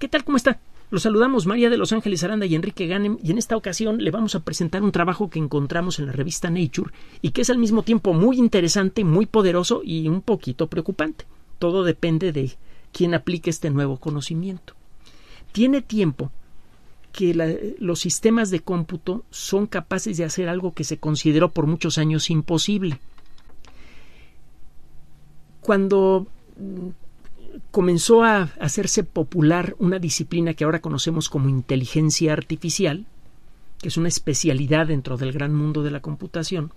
¿Qué tal? ¿Cómo está? Los saludamos María de Los Ángeles Aranda y Enrique Ganem y en esta ocasión le vamos a presentar un trabajo que encontramos en la revista Nature y que es al mismo tiempo muy interesante, muy poderoso y un poquito preocupante. Todo depende de quién aplique este nuevo conocimiento. Tiene tiempo que los sistemas de cómputo son capaces de hacer algo que se consideró por muchos años imposible. Cuando comenzó a hacerse popular una disciplina que ahora conocemos como inteligencia artificial, que es una especialidad dentro del gran mundo de la computación,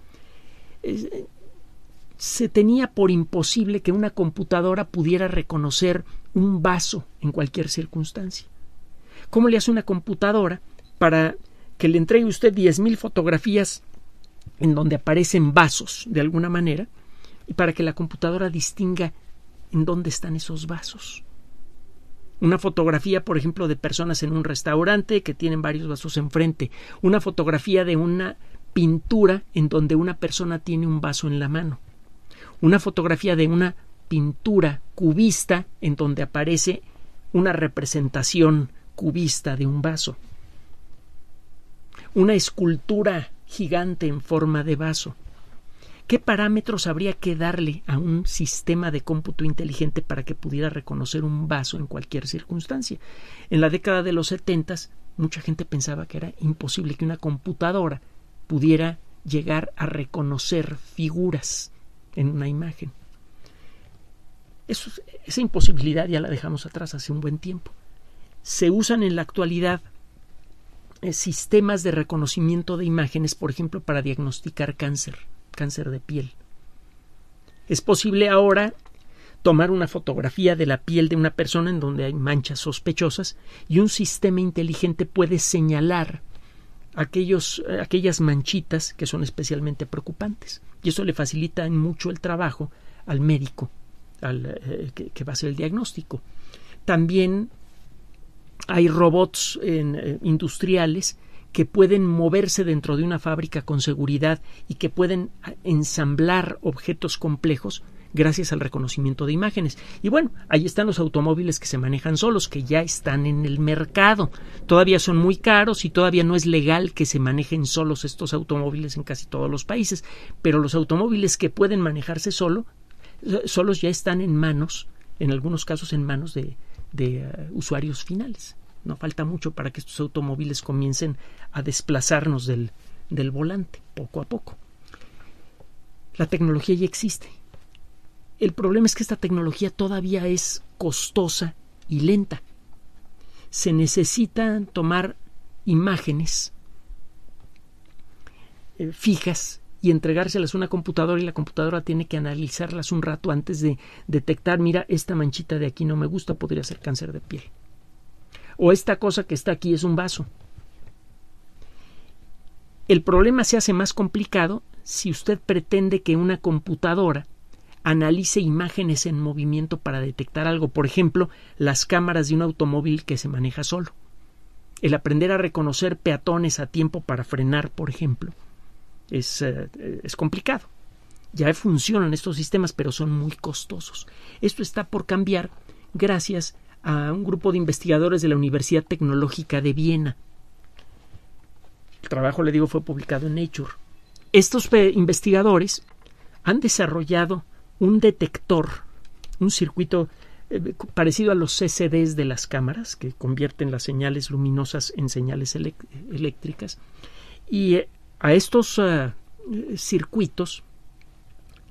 se tenía por imposible que una computadora pudiera reconocer un vaso en cualquier circunstancia. ¿Cómo le hace una computadora para que le entregue usted 10.000 fotografías en donde aparecen vasos de alguna manera y para que la computadora distinga en dónde están esos vasos. Una fotografía, por ejemplo, de personas en un restaurante que tienen varios vasos enfrente. Una fotografía de una pintura en donde una persona tiene un vaso en la mano. Una fotografía de una pintura cubista en donde aparece una representación cubista de un vaso. Una escultura gigante en forma de vaso. ¿Qué parámetros habría que darle a un sistema de cómputo inteligente para que pudiera reconocer un vaso en cualquier circunstancia? En la década de los setentas, mucha gente pensaba que era imposible que una computadora pudiera llegar a reconocer figuras en una imagen. esa imposibilidad ya la dejamos atrás hace un buen tiempo. Se usan en la actualidad eh, sistemas de reconocimiento de imágenes, por ejemplo, para diagnosticar cáncer cáncer de piel. Es posible ahora tomar una fotografía de la piel de una persona en donde hay manchas sospechosas y un sistema inteligente puede señalar aquellos, eh, aquellas manchitas que son especialmente preocupantes. Y eso le facilita mucho el trabajo al médico eh, que, va a hacer el diagnóstico. También hay robots eh, industriales que pueden moverse dentro de una fábrica con seguridad y que pueden ah, ensamblar objetos complejos gracias al reconocimiento de imágenes. Y bueno, ahí están los automóviles que se manejan solos, que ya están en el mercado. Todavía son muy caros y todavía no es legal que se manejen solos estos automóviles en casi todos los países, pero los automóviles que pueden manejarse solo, eh, solos ya están en manos, en algunos casos en manos de, ah, usuarios finales. No falta mucho para que estos automóviles comiencen a desplazarnos del, del volante, poco a poco. La tecnología ya existe. El problema es que esta tecnología todavía es costosa y lenta. Se necesitan tomar imágenes eh, fijas y entregárselas a una computadora y la computadora tiene que analizarlas un rato antes de detectar, mira, esta manchita de aquí no me gusta, podría ser cáncer de piel o esta cosa que está aquí es un vaso. El problema se hace más complicado si usted pretende que una computadora analice imágenes en movimiento para detectar algo, por ejemplo, las cámaras de un automóvil que se maneja solo. El aprender a reconocer peatones a tiempo para frenar, por ejemplo, es, eh, es complicado. Ya funcionan estos sistemas, pero son muy costosos. Esto está por cambiar gracias a un grupo de investigadores de la Universidad Tecnológica de Viena. El trabajo, le digo, fue publicado en Nature. Estos eh, investigadores han desarrollado un detector, un circuito eh, parecido a los CCDs de las cámaras, que convierten las señales luminosas en señales eléctricas. Y eh, a estos circuitos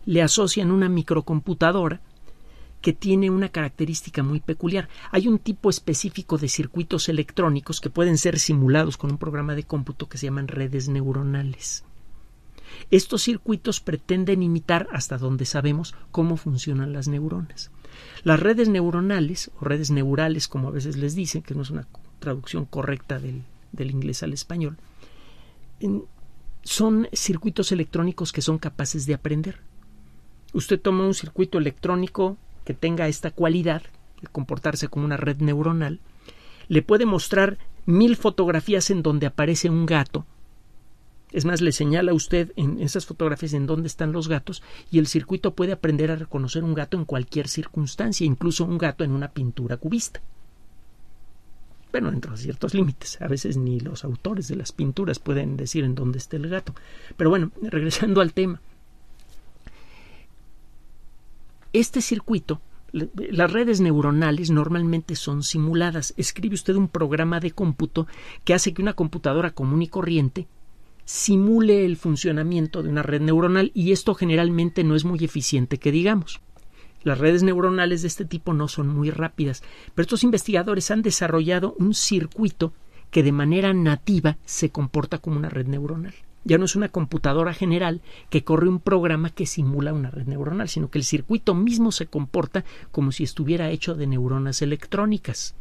le asocian una microcomputadora que tiene una característica muy peculiar. Hay un tipo específico de circuitos electrónicos que pueden ser simulados con un programa de cómputo que se llaman redes neuronales. Estos circuitos pretenden imitar hasta donde sabemos cómo funcionan las neuronas. Las redes neuronales, o redes neurales como a veces les dicen, que no es una traducción correcta del, del inglés al español, son circuitos electrónicos que son capaces de aprender. Usted toma un circuito electrónico que tenga esta cualidad de comportarse como una red neuronal, le puede mostrar mil fotografías en donde aparece un gato. Es más, le señala a usted en esas fotografías en dónde están los gatos y el circuito puede aprender a reconocer un gato en cualquier circunstancia, incluso un gato en una pintura cubista. Bueno, dentro de ciertos límites. A veces ni los autores de las pinturas pueden decir en dónde está el gato. Pero bueno, regresando al tema. Este circuito, las redes neuronales normalmente son simuladas. Escribe usted un programa de cómputo que hace que una computadora común y corriente simule el funcionamiento de una red neuronal y esto generalmente no es muy eficiente que digamos. Las redes neuronales de este tipo no son muy rápidas, pero estos investigadores han desarrollado un circuito que de manera nativa se comporta como una red neuronal ya no es una computadora general que corre un programa que simula una red neuronal, sino que el circuito mismo se comporta como si estuviera hecho de neuronas electrónicas.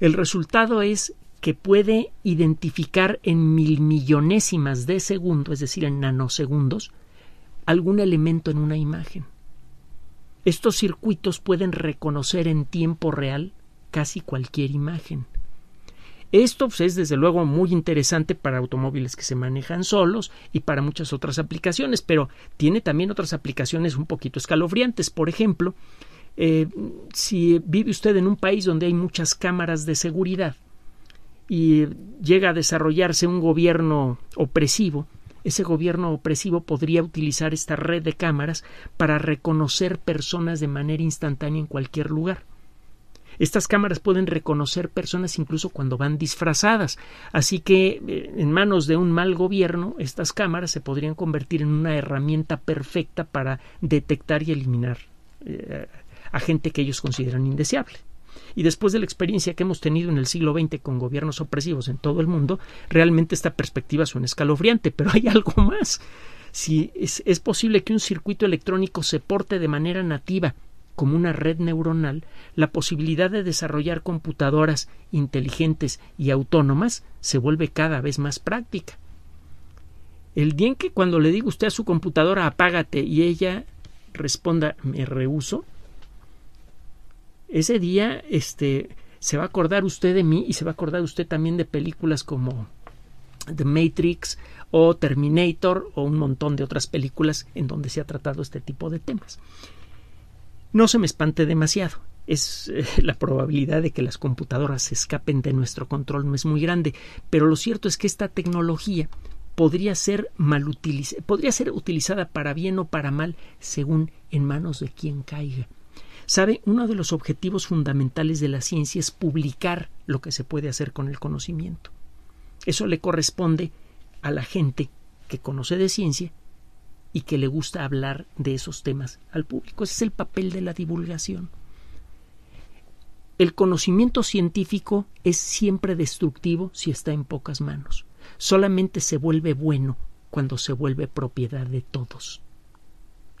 El resultado es que puede identificar en milmillonésimas de segundo, es decir, en nanosegundos, algún elemento en una imagen. Estos circuitos pueden reconocer en tiempo real casi cualquier imagen. Esto pues, es desde luego muy interesante para automóviles que se manejan solos y para muchas otras aplicaciones, pero tiene también otras aplicaciones un poquito escalofriantes. Por ejemplo, eh, si vive usted en un país donde hay muchas cámaras de seguridad y llega a desarrollarse un gobierno opresivo, ese gobierno opresivo podría utilizar esta red de cámaras para reconocer personas de manera instantánea en cualquier lugar. Estas cámaras pueden reconocer personas incluso cuando van disfrazadas, así que eh, en manos de un mal gobierno estas cámaras se podrían convertir en una herramienta perfecta para detectar y eliminar eh, a gente que ellos consideran indeseable. Y después de la experiencia que hemos tenido en el siglo XX con gobiernos opresivos en todo el mundo, realmente esta perspectiva suena escalofriante, pero hay algo más. Si es posible que un circuito electrónico se porte de manera nativa como una red neuronal la posibilidad de desarrollar computadoras inteligentes y autónomas se vuelve cada vez más práctica. El día en que cuando le diga usted a su computadora apágate y ella responda me rehúso, ese día este, se va a acordar usted de mí y se va a acordar usted también de películas como The Matrix o Terminator o un montón de otras películas en donde se ha tratado este tipo de temas. No se me espante demasiado. Es eh, la probabilidad de que las computadoras se escapen de nuestro control no es muy grande, pero lo cierto es que esta tecnología podría ser mal podría ser utilizada para bien o para mal según en manos de quien caiga. Sabe, uno de los objetivos fundamentales de la ciencia es publicar lo que se puede hacer con el conocimiento. Eso le corresponde a la gente que conoce de ciencia y que le gusta hablar de esos temas al público. Ese es el papel de la divulgación. El conocimiento científico es siempre destructivo si está en pocas manos. Solamente se vuelve bueno cuando se vuelve propiedad de todos.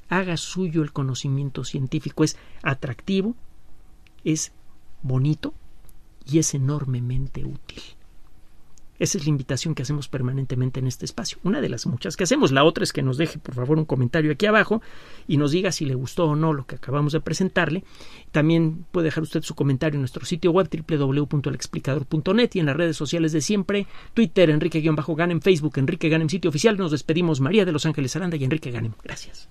Haga suyo el conocimiento científico. Es atractivo, es bonito y es enormemente útil. Esa es la invitación que hacemos permanentemente en este espacio. Una de las muchas que hacemos. La otra es que nos deje, por favor, un comentario aquí abajo y nos diga si le gustó o no lo que acabamos de presentarle. También puede dejar usted su comentario en nuestro sitio web www.alexplicador.net y en las redes sociales de siempre. Twitter, Enrique-Ganem, Facebook, Enrique Ganem, sitio oficial. Nos despedimos María de los Ángeles Aranda y Enrique Ganem. Gracias.